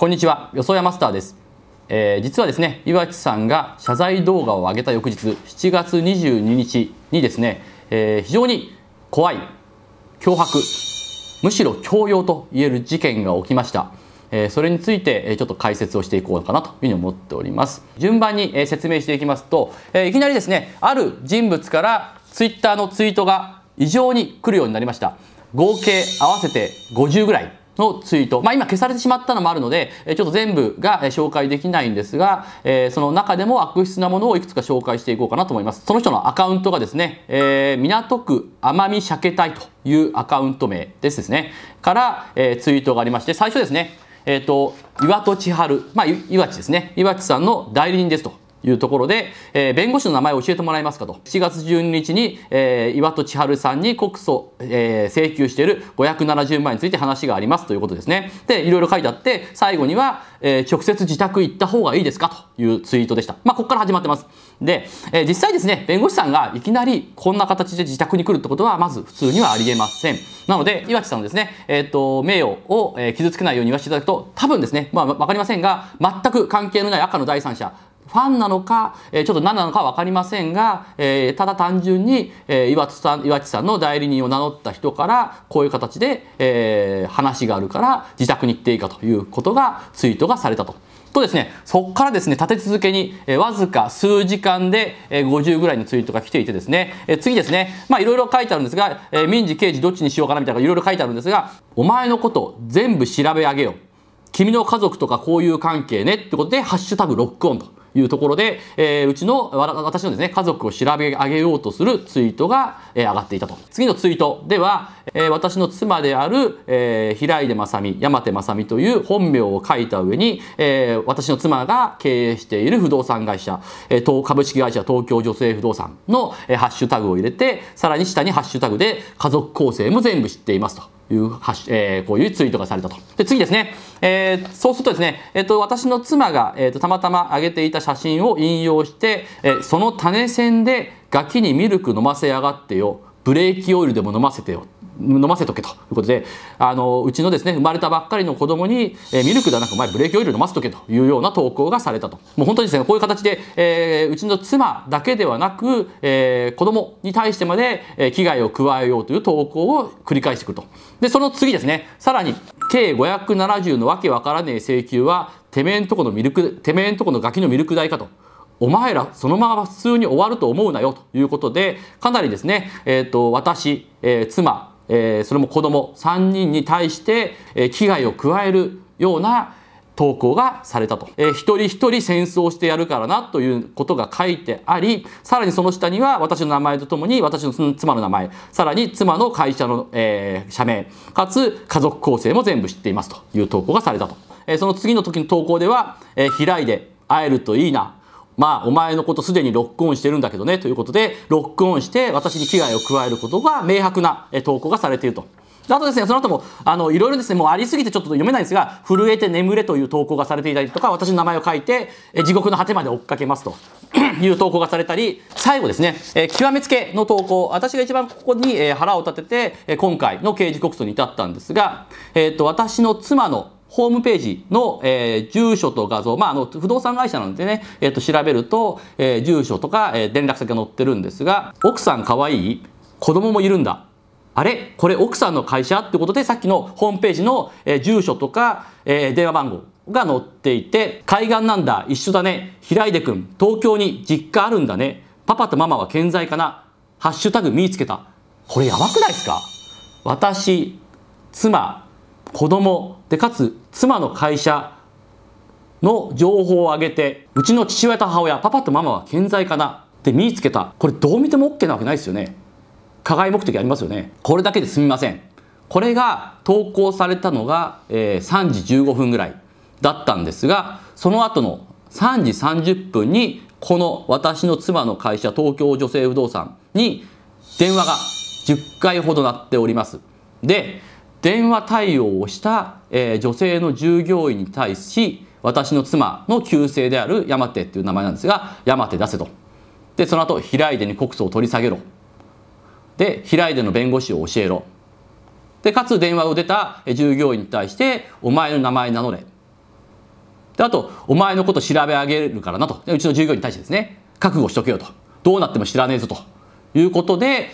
こんにちは、よそやマスターです。えー、実はですね、岩地さんが謝罪動画を上げた翌日、7月22日にですね、えー、非常に怖い、脅迫、むしろ強要と言える事件が起きました。えー、それについて、えー、ちょっと解説をしていこうかなというふうに思っております。順番に、えー、説明していきますと、えいきなりですね、ある人物からツイッターのツイートが異常に来るようになりました。合計合わせて50ぐらいのツイート、まあ、今消されてしまったのもあるのでちょっと全部が紹介できないんですが、えー、その中でも悪質なものをいくつか紹介していこうかなと思いますその人のアカウントがですね、えー、港区奄美鮭隊というアカウント名ですですねから、えー、ツイートがありまして最初ですねえっ、ー、と岩戸千春、まあ、岩地ですね岩地さんの代理人ですというところで、えー、弁護士の名前を教えてもらえますかと7月12日に、えー、岩戸千春さんに告訴、えー、請求している570万円について話がありますということですねでいろいろ書いてあって最後には、えー、直接自宅行った方がいいですかというツイートでしたまあここから始まってますで、えー、実際ですね弁護士さんがいきなりこんな形で自宅に来るってことはまず普通にはありえませんなので岩地さんのですね、えーと、と名誉を傷つけないように言わせていただくと多分ですねまあ分かりませんが全く関係のない赤の第三者ファンなのか、えちょっと何なのか分かりませんが、えただ単純に、え岩津さん岩地さんの代理人を名乗った人からこういう形で、え話があるから自宅に行っていいかということがツイートがされたと。とですね、そこからですね、立て続けに、えわずか数時間で、え50ぐらいのツイートが来ていてですね、え次ですね、まあいろいろ書いてあるんですが、え民事、刑事どっちにしようかなみたいないろいろ書いてあるんですが、お前のこと全部調べ上げよう。君の家族とか交友関係ねってことで、ハッシュタグロックオンと。いうところで、えー、うちの私のですね家族を調べ上げようとするツイートが、えー、上がっていたと次のツイートでは、えー、私の妻である、えー、平井出正美山手正美という本名を書いた上に、えー、私の妻が経営している不動産会社、えー、株式会社東京女性不動産の、えー、ハッシュタグを入れてさらに下にハッシュタグで家族構成も全部知っていますと。いうはし、えー、こういうツイートがされたと。で、次ですね。えー、そうするとですね、えっ、ー、と、私の妻が、えっ、ー、と、たまたま上げていた写真を引用して、えー、その種銭でガキにミルク飲ませやがってよ。ブレーキオイルでも飲ませてよ。飲ませとけということであのうちのですね生まれたばっかりの子供に、えー、ミルクではなく前ブレーキオイル飲ませとけというような投稿がされたともう本当にですねこういう形で、えー、うちの妻だけではなく、えー、子供に対してまで、えー、危害を加えようという投稿を繰り返してくるとでその次ですねさらに計570のわけわからねえ請求はてめえんとこのミルクてめえんとこのガキのミルク代かとお前らそのまま普通に終わると思うなよということでかなりですね、えーと、と私、えー、妻えー、それも子ども3人に対して、えー、危害を加えるような投稿がされたと、えー、一人一人戦争してやるからなということが書いてありさらにその下には私の名前とともに私の妻の名前さらに妻の会社の、えー、社名かつ家族構成も全部知っていますという投稿がされたと、えー、その次の時の投稿では、えー、開いて会えるといいなまあ、お前のことすでにロックオンしてるんだけどね、ということで、ロックオンして私に危害を加えることが明白な投稿がされていると。あとですね、その後も、あの、いろいろですね、もうありすぎてちょっと読めないんですが、震えて眠れという投稿がされていたりとか、私の名前を書いて、え地獄の果てまで追っかけますと いう投稿がされたり、最後ですね、え極めつけの投稿、私が一番ここに、え腹を立てて、え今回の刑事告訴に至ったんですが、えっ、と、私の妻のホームページの、えー、住所と画像、まあ、あの不動産会社なんでね、えー、と調べると、えー、住所とか、えー、連絡先が載ってるんですが奥さんかわいい子供もいるんだあれこれ奥さんの会社ってことでさっきのホームページの、えー、住所とか、えー、電話番号が載っていて海岸なんだ一緒だね平出くん東京に実家あるんだねパパとママは健在かなハッシュタグ見つけたこれやばくないですか私妻子供でかつ妻の会社の情報を上げてうちの父親と母親パパとママは健在かなって見つけたこれどう見ても OK なわけないですよね加害目的ありますよねこれだけで済みませんこれが投稿されたのが、え3時15分ぐらいだったんですがその後の3時30分にこの私の妻の会社東京女性不動産に電話が10回ほど鳴っておりますで電話対応をした、えー、女性の従業員に対し私の妻の旧姓である山手っていう名前なんですが山手出せとでその後平井出に告訴を取り下げろで平井出の弁護士を教えろでかつ電話を出た従業員に対してお前の名前名乗れであとお前のこと調べ上げるからなとうちの従業員に対してですね覚悟しとけよとどうなっても知らねえぞということで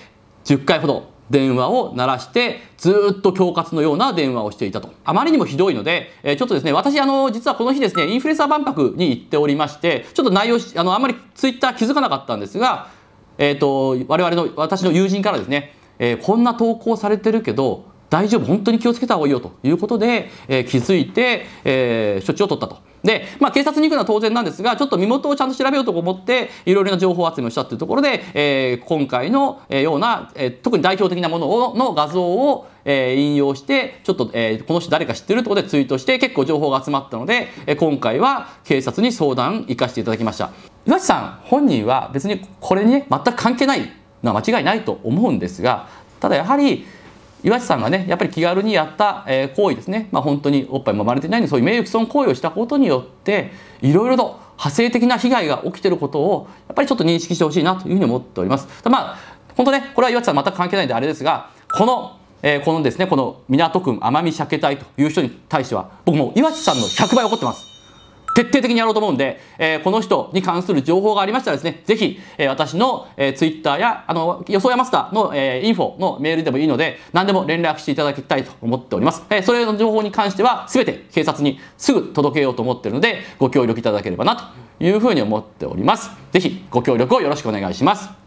10回ほど電話を鳴らしてずっと恐喝のような電話をしていたとあまりにもひどいので、えー、ちょっとですね私あの実はこの日ですねインフルエンサー万博に行っておりましてちょっと内容あのあんまりツイッター気づかなかったんですが、えーと、と我々の私の友人からですね、えー、こんな投稿されてるけど大丈夫本当に気をつけた方がいいよということで、えー、気づいて、えー、処置を取ったとで、まあ、警察に行くのは当然なんですがちょっと身元をちゃんと調べようと思っていろいろな情報集めをしたっていうところで、えー、今回のような、えー、特に代表的なものをの画像を、えー、引用してちょっと、えー、この人誰か知ってるってことでツイートして結構情報が集まったので、えー、今回は警察に相談行かせていただきました。岩地さん本人は別にこれに、ね、全く関係ないのは間違いないと思うんですがただやはり岩地さんがねやっぱり気軽にやった、え行為ですね、まあ、本当におっぱいもまれてないのでそういう名誉毀損行為をしたことによっていろいろと派生的な被害が起きてることをやっぱりちょっと認識してほしいなというふうに思っております。まあ本当ねこれは岩地さん全く関係ないんであれですがこのえー、このですねこの港区奄美鮭隊という人に対しては僕も岩地さんの100倍怒ってます。徹底的にやろうと思うんで、えー、この人に関する情報がありましたらですね、ぜひ、えー、私の、えー、ツイッターや、あの、予想やマスターの、えー、インフォのメールでもいいので、何でも連絡していただきたいと思っております。えー、それの情報に関しては、すべて警察にすぐ届けようと思っているので、ご協力いただければなというふうに思っております。ぜひ、ご協力をよろしくお願いします。